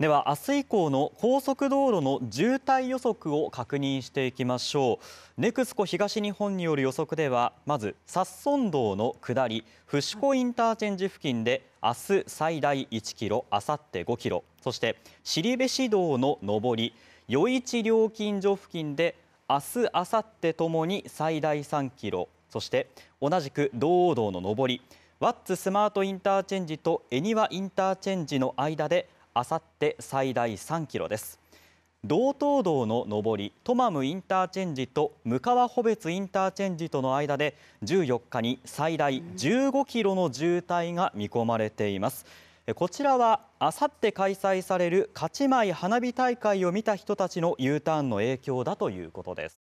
では、明日以降の高速道路の渋滞予測を確認していきましょう。nexco 東日本による予測では、まず、札村道の下り、伏子インターチェンジ付近で明日最大1キロ、あさって5キロ、そして後市道の上り、余市料金所付近で明日あさってともに最大3キロ、そして同じく道央道の上り、ワッツスマートインターチェンジと恵庭インターチェンジの間であさって最大3キロです。道東道の上り、トマムインターチェンジと向川穂別インターチェンジとの間で14日に最大15キロの渋滞が見込まれています。こちらはあさって開催される勝ち舞花火大会を見た人たちの U ターンの影響だということです。